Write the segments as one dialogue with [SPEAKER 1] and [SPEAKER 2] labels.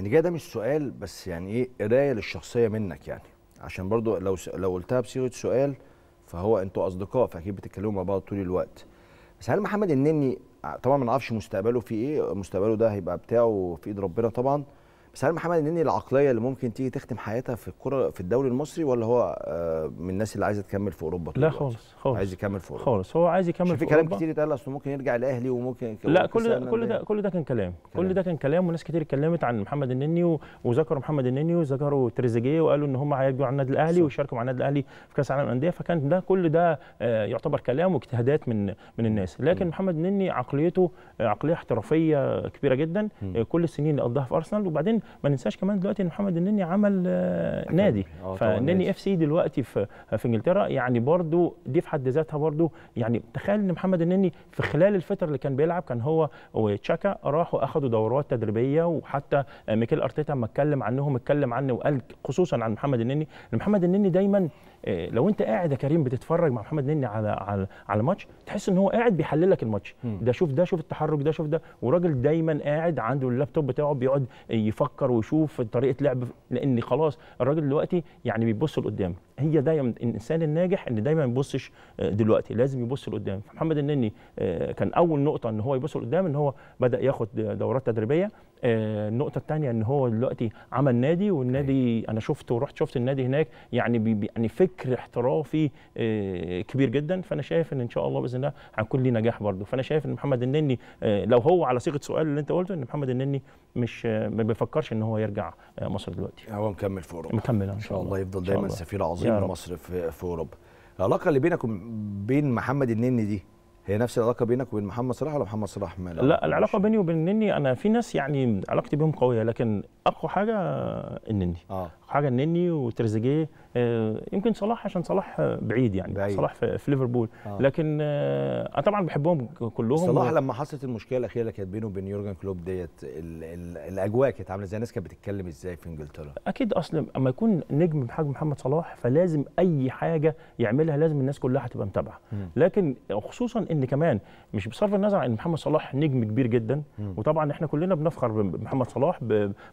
[SPEAKER 1] يعني جاي ده مش سؤال بس يعني ايه قرايه للشخصيه منك يعني عشان برضو لو س... لو قلتها بصيغه سؤال فهو انتوا اصدقاء فاكيد بتتكلموا مع بعض طول الوقت بس هل محمد النني طبعا ما نعرفش مستقبله في ايه مستقبله ده هيبقى بتاعه في ايد ربنا طبعا بس هل محمد النني العقليه اللي ممكن تيجي تختم حياتها في الكره في الدوري المصري ولا هو آه،
[SPEAKER 2] من الناس اللي عايزه تكمل في اوروبا لا خالص خالص عايز يكمل في اوروبا خالص هو عايز يكمل في كلام كتير
[SPEAKER 1] اتقال اصل ممكن يرجع الاهلي وممكن لا كل ده كل ده
[SPEAKER 2] كل ده كان كلام. كلام كل ده كان كلام وناس كتير اتكلمت عن محمد النني وذكروا محمد النني وذكروا تريزيجيه وقالوا ان هم هيجوا على النادي الاهلي ويشاركوا مع النادي الاهلي في كاس العالم الانديه فكان ده كل ده آه، يعتبر كلام واجتهادات من من الناس لكن م. محمد النني عقليته آه، عقليه احترافيه كبيره جدا م. كل السنين اللي قضاها في ارسنال وبعدين ما ننساش كمان دلوقتي ان محمد النني عمل آه، نادي آه، فالنني اف سي دلوقتي في آه، في انجلترا يعني برضو دي في حد ذاتها برضو يعني تخيل ان محمد النني في خلال الفتره اللي كان بيلعب كان هو وتشاكا راحوا اخذوا دورات تدريبيه وحتى ميكيل ارتيتا لما اتكلم عنهم اتكلم عنه وقال خصوصا عن محمد النني محمد النني دايما إيه، لو انت قاعد يا كريم بتتفرج مع محمد نني على على على ماتش تحس ان هو قاعد بيحلل لك الماتش ده شوف ده شوف التحرك ده شوف ده وراجل دايما قاعد عنده اللابتوب بتاعه بيقعد يفكر ويشوف طريقه لعب لان خلاص الراجل دلوقتي يعني بيبص لقدام هي دايما الانسان الناجح ان دايما ما يبصش آه، دلوقتي لازم يبص لقدام فمحمد النني آه، كان اول نقطه ان هو يبص لقدام ان هو بدا ياخد دورات تدريبيه آه، النقطة الثانية ان هو دلوقتي عمل نادي والنادي أيوة. انا شفته ورحت شفت النادي هناك يعني يعني فكر احترافي آه، كبير جدا فانا شايف ان ان شاء الله باذن الله هنكون ليه نجاح برضه فانا شايف ان محمد النني آه، لو هو على صيغة سؤال اللي انت قلته ان محمد النني مش ما بيفكرش ان هو يرجع مصر دلوقتي هو مكمل في اوروبا مكمل ان شاء, إن شاء الله يفضل دايما سفير عظيم لمصر
[SPEAKER 1] في اوروبا العلاقة اللي بينك وبين محمد النني دي هي نفس العلاقه بينك وبين محمد صلاح ولا محمد صلاح مال لا العلاقه
[SPEAKER 2] بيني وبين النني انا في ناس يعني علاقتي بيهم قويه لكن اقوى حاجه النني آه. حاجه النني وتريزيجيه آه، يمكن صلاح عشان صلاح بعيد يعني بعيد. صلاح في ليفربول آه. لكن آه، انا طبعا بحبهم كلهم صلاح و... لما
[SPEAKER 1] حصلت المشكله الاخيره اللي كانت بينه وبين يورجن كلوب ديت ال ال الاجواء كانت عامله ازاي الناس كانت بتتكلم ازاي في انجلترا
[SPEAKER 2] اكيد اصلا اما يكون نجم بحجم محمد صلاح فلازم اي حاجه يعملها لازم الناس كلها هتبقى متابعه لكن خصوصا ان كمان مش بصرف النظر عن محمد صلاح نجم كبير جدا م. وطبعا احنا كلنا بنفخر بمحمد صلاح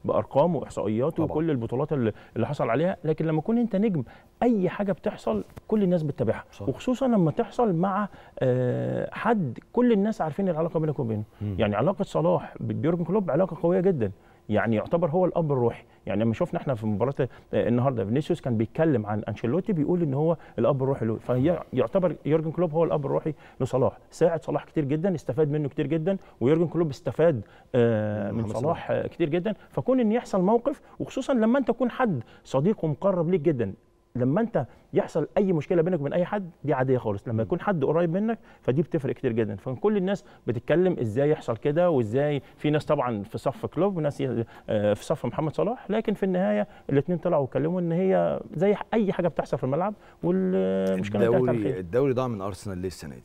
[SPEAKER 2] بارقامه واحصائياته وكل البطولات اللي حصل عليها لكن لما تكون انت نجم نجم اي حاجه بتحصل كل الناس بتتابعها وخصوصا لما تحصل مع آه، حد كل الناس عارفين العلاقه بينك وبينه يعني علاقه صلاح بيورجن كلوب علاقه قويه جدا يعني يعتبر هو الاب الروحي يعني لما شفنا احنا في مباراه آه، النهارده فينيسيوس كان بيتكلم عن انشيلوتي بيقول ان هو الاب الروحي له فيعتبر يورجن كلوب هو الاب الروحي لصلاح ساعد صلاح كتير جدا استفاد منه كتير جدا ويورجن كلوب استفاد آه، من صلاح آه، كتير جدا فكون ان يحصل موقف وخصوصا لما انت تكون حد صديق ومقرب ليك جدا لما انت يحصل اي مشكله بينك وبين اي حد دي عاديه خالص لما يكون حد قريب منك فدي بتفرق كتير جدا فكل الناس بتتكلم ازاي يحصل كده وازاي في ناس طبعا في صف كلوب وناس آه، في صف محمد صلاح لكن في النهايه الاثنين طلعوا واتكلموا ان هي زي اي حاجه بتحصل في الملعب والمشكله الدوري
[SPEAKER 1] الدوري ضاع من ارسنال ليه السنه دي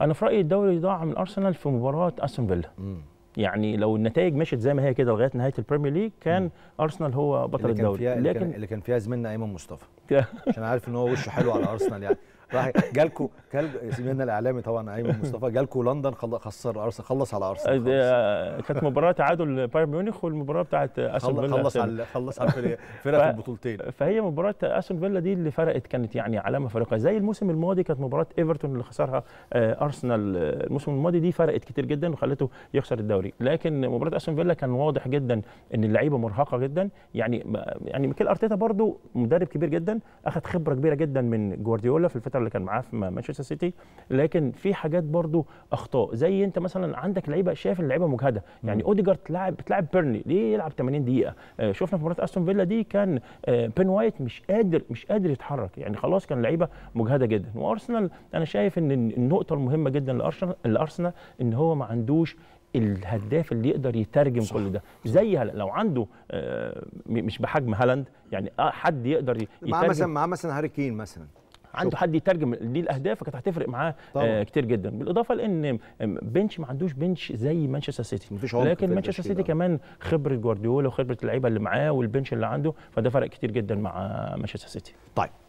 [SPEAKER 2] انا في رايي الدوري ضاع من ارسنال في مباراه استون فيلا يعني لو النتائج مشت زي ما هي كده لغايه نهايه البريمير ليج كان م. ارسنال هو بطل الدوري لكن اللي كان فيها زميلنا ايمن مصطفى عشان
[SPEAKER 1] عارف ان هو وشه حلو على ارسنال يعني راح جالكوا جال زميلنا الاعلامي طبعا ايمن مصطفى جالكوا
[SPEAKER 2] لندن خسر ارسنال خلص على ارسنال آه، كانت مباراه تعادل بايرن ميونخ والمباراه بتاعت اسون فيلا خلص على خلص على فرق في البطولتين فهي مباراه اسون فيلا دي اللي فرقت كانت يعني علامه فارقه زي الموسم الماضي كانت مباراه ايفرتون اللي خسرها آه، ارسنال الموسم الماضي دي فرقت كتير جدا وخلته يخسر الدوري لكن مباراه اسون فيلا كان واضح جدا ان اللعيبه مرهقه جدا يعني يعني ميكيل ارتيتا برده مدرب كبير جدا اخذ خبره كبيره جدا من جوارديولا في الفتره الكاركتر اللي كان معاه في مانشستر سيتي لكن في حاجات برضو اخطاء زي انت مثلا عندك لعيبه شايف اللعيبه مجهده يعني اوديجارد لاعب بتلعب بيرني ليه يلعب 80 دقيقه آه، شفنا في مباراه استون فيلا دي كان آه، بين وايت مش قادر مش قادر يتحرك يعني خلاص كان لعيبه مجهده جدا وارسنال انا شايف ان النقطه المهمه جدا لارسنال الارسنال ان هو ما عندوش الهداف اللي يقدر يترجم صح. كل ده زي لو عنده آه، مش بحجم هالاند يعني حد يقدر يترجم معاه مثلا معاه مثلا هاري كين مثلا عنده حد يترجم دي الاهداف فكانت هتفرق معاه آه كتير جدا بالاضافه لان بنش ما عندوش بنش زي مانشستر سيتي لكن مانشستر سيتي كمان خبره جوارديولا وخبره اللعيبه اللي معاه والبنش اللي عنده فده فرق كتير جدا مع مانشستر سيتي طيب